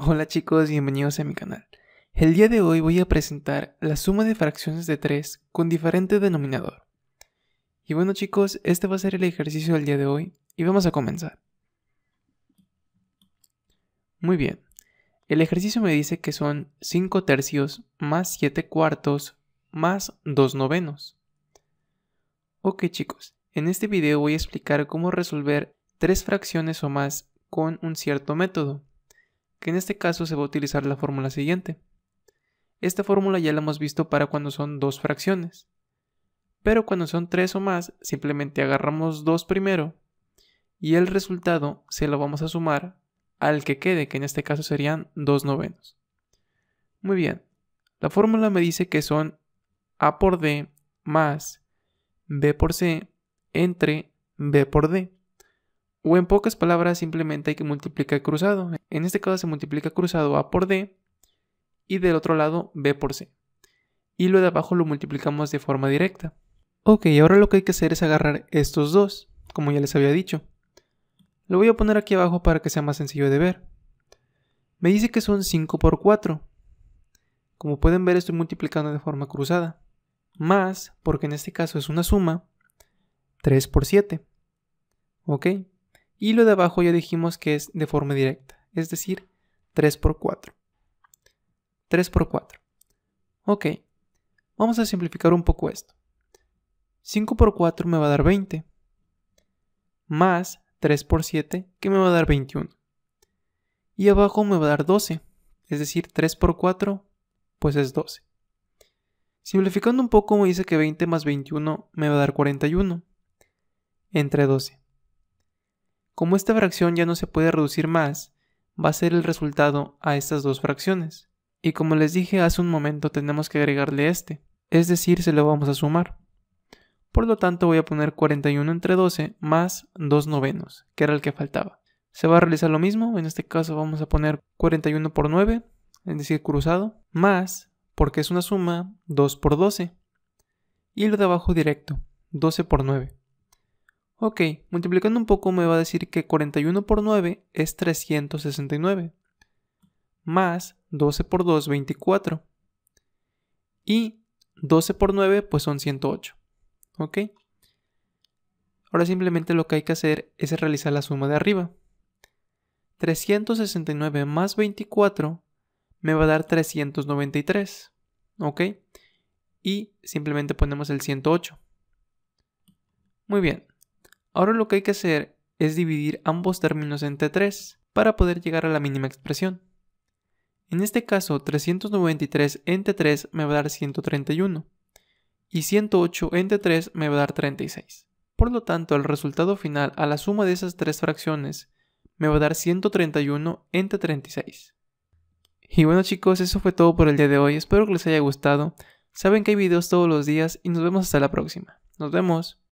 Hola chicos, bienvenidos a mi canal. El día de hoy voy a presentar la suma de fracciones de 3 con diferente denominador. Y bueno chicos, este va a ser el ejercicio del día de hoy y vamos a comenzar. Muy bien, el ejercicio me dice que son 5 tercios más 7 cuartos más 2 novenos. Ok chicos, en este video voy a explicar cómo resolver tres fracciones o más con un cierto método que en este caso se va a utilizar la fórmula siguiente. Esta fórmula ya la hemos visto para cuando son dos fracciones. Pero cuando son tres o más, simplemente agarramos dos primero y el resultado se lo vamos a sumar al que quede, que en este caso serían dos novenos. Muy bien, la fórmula me dice que son a por d más b por c entre b por d. O en pocas palabras, simplemente hay que multiplicar cruzado. En este caso se multiplica cruzado A por D y del otro lado B por C. Y lo de abajo lo multiplicamos de forma directa. Ok, ahora lo que hay que hacer es agarrar estos dos, como ya les había dicho. Lo voy a poner aquí abajo para que sea más sencillo de ver. Me dice que son 5 por 4. Como pueden ver estoy multiplicando de forma cruzada. Más, porque en este caso es una suma, 3 por 7. ¿Ok? Y lo de abajo ya dijimos que es de forma directa, es decir, 3 por 4. 3 por 4. Ok, vamos a simplificar un poco esto. 5 por 4 me va a dar 20, más 3 por 7 que me va a dar 21. Y abajo me va a dar 12, es decir, 3 por 4 pues es 12. Simplificando un poco me dice que 20 más 21 me va a dar 41 entre 12. Como esta fracción ya no se puede reducir más, va a ser el resultado a estas dos fracciones. Y como les dije hace un momento, tenemos que agregarle este, es decir, se lo vamos a sumar. Por lo tanto, voy a poner 41 entre 12 más 2 novenos, que era el que faltaba. Se va a realizar lo mismo, en este caso vamos a poner 41 por 9, es decir, cruzado, más, porque es una suma, 2 por 12. Y lo de abajo directo, 12 por 9. Ok, multiplicando un poco me va a decir que 41 por 9 es 369. Más 12 por 2, 24. Y 12 por 9 pues son 108. Ok. Ahora simplemente lo que hay que hacer es realizar la suma de arriba. 369 más 24 me va a dar 393. ¿Ok? Y simplemente ponemos el 108. Muy bien. Ahora lo que hay que hacer es dividir ambos términos entre 3 para poder llegar a la mínima expresión. En este caso, 393 entre 3 me va a dar 131 y 108 entre 3 me va a dar 36. Por lo tanto, el resultado final a la suma de esas tres fracciones me va a dar 131 entre 36. Y bueno chicos, eso fue todo por el día de hoy, espero que les haya gustado. Saben que hay videos todos los días y nos vemos hasta la próxima. Nos vemos.